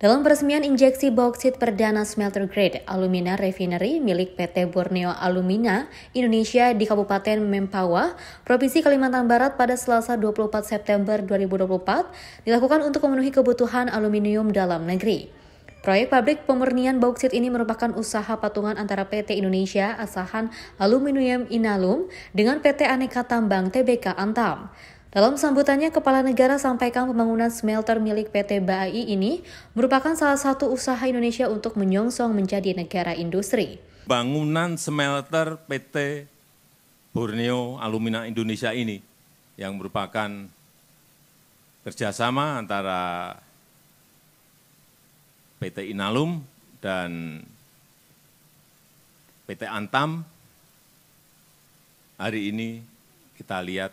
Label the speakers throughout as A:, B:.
A: Dalam peresmian injeksi bauksit perdana smelter grade alumina refinery milik PT Borneo Alumina Indonesia di Kabupaten Mempawah, Provinsi Kalimantan Barat pada Selasa 24 September 2024 dilakukan untuk memenuhi kebutuhan aluminium dalam negeri. Proyek pabrik pemurnian bauksit ini merupakan usaha patungan antara PT Indonesia Asahan Aluminium Inalum dengan PT Aneka Tambang TBK Antam. Dalam sambutannya, Kepala Negara sampaikan pembangunan smelter milik PT BAI ini merupakan salah satu usaha Indonesia untuk menyongsong menjadi negara industri.
B: Bangunan smelter PT Borneo Alumina Indonesia ini yang merupakan kerjasama antara PT Inalum dan PT Antam hari ini kita lihat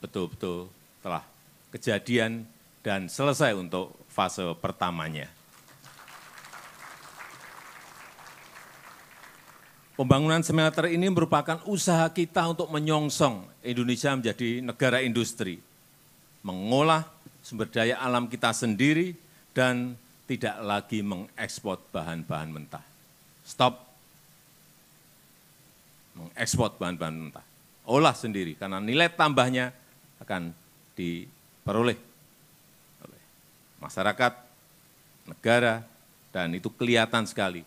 B: betul-betul telah kejadian dan selesai untuk fase pertamanya. Pembangunan smelter ini merupakan usaha kita untuk menyongsong Indonesia menjadi negara industri, mengolah sumber daya alam kita sendiri, dan tidak lagi mengekspor bahan-bahan mentah. Stop mengekspor bahan-bahan mentah. Olah sendiri, karena nilai tambahnya akan diperoleh oleh masyarakat, negara, dan itu kelihatan sekali.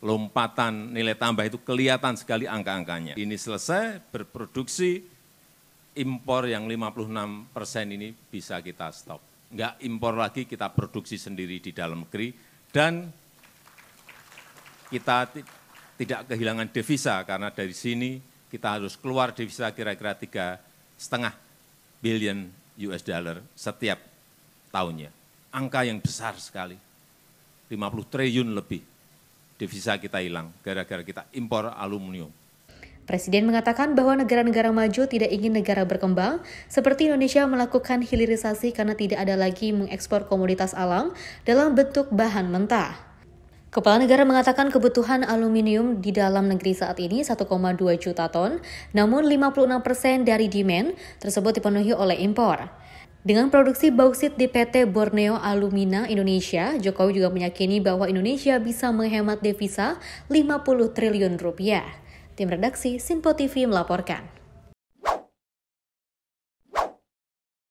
B: Lompatan nilai tambah itu kelihatan sekali angka-angkanya. Ini selesai berproduksi, impor yang 56 persen ini bisa kita stop. Enggak impor lagi, kita produksi sendiri di dalam negeri, dan kita tidak kehilangan devisa karena dari sini kita harus keluar devisa kira-kira tiga setengah billion US dollar setiap tahunnya. Angka yang besar sekali. 50 triliun lebih devisa kita hilang gara-gara kita impor aluminium.
A: Presiden mengatakan bahwa negara-negara maju tidak ingin negara berkembang seperti Indonesia melakukan hilirisasi karena tidak ada lagi mengekspor komoditas alam dalam bentuk bahan mentah. Kepala negara mengatakan kebutuhan aluminium di dalam negeri saat ini 1,2 juta ton, namun 56 persen dari demand tersebut dipenuhi oleh impor. Dengan produksi bauksit di PT Borneo Alumina Indonesia, Jokowi juga meyakini bahwa Indonesia bisa menghemat devisa 50 triliun rupiah. Tim redaksi Simpo TV melaporkan.